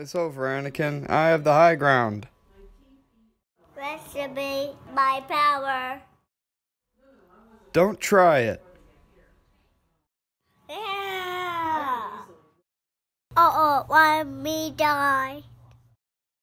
It's over, Anakin. I have the high ground. Recipe my power. Don't try it. Yeah. Uh oh, Let me die?